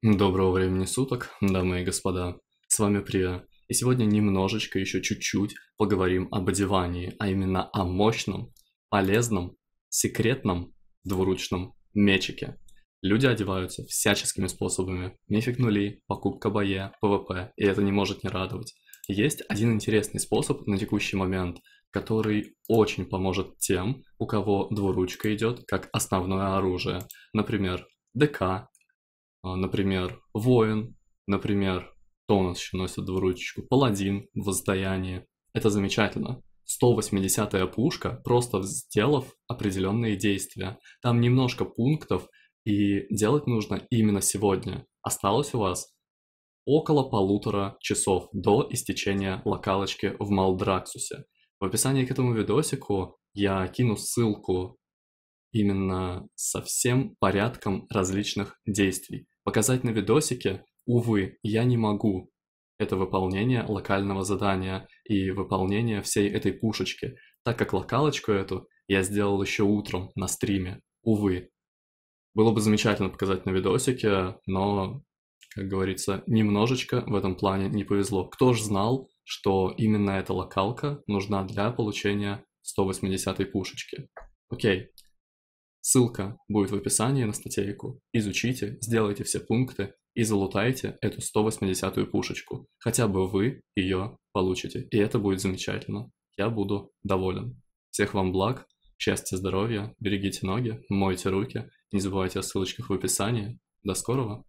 Доброго времени суток, дамы и господа. С вами Прия. И сегодня немножечко, еще чуть-чуть поговорим об одевании, а именно о мощном, полезном, секретном двуручном мечике. Люди одеваются всяческими способами. Мифик нули, покупка бое, ПВП, и это не может не радовать. Есть один интересный способ на текущий момент, который очень поможет тем, у кого двуручка идет как основное оружие. Например, ДК, а, например, воин, например, то у нас еще носит двуручечку, паладин, воздаяние. Это замечательно. 180-я пушка, просто сделав определенные действия. Там немножко пунктов, и делать нужно именно сегодня. Осталось у вас около полутора часов до истечения локалочки в Малдраксусе. В описании к этому видосику я кину ссылку именно со всем порядком различных действий. Показать на видосике, увы, я не могу. Это выполнение локального задания и выполнение всей этой пушечки, так как локалочку эту я сделал еще утром на стриме, увы. Было бы замечательно показать на видосике, но, как говорится, немножечко в этом плане не повезло. Кто ж знал, что именно эта локалка нужна для получения 180-й пушечки. Окей, Ссылка будет в описании на статейку. Изучите, сделайте все пункты и залутайте эту 180-ю пушечку. Хотя бы вы ее получите, и это будет замечательно. Я буду доволен. Всех вам благ, счастья, здоровья, берегите ноги, мойте руки, не забывайте о ссылочках в описании. До скорого!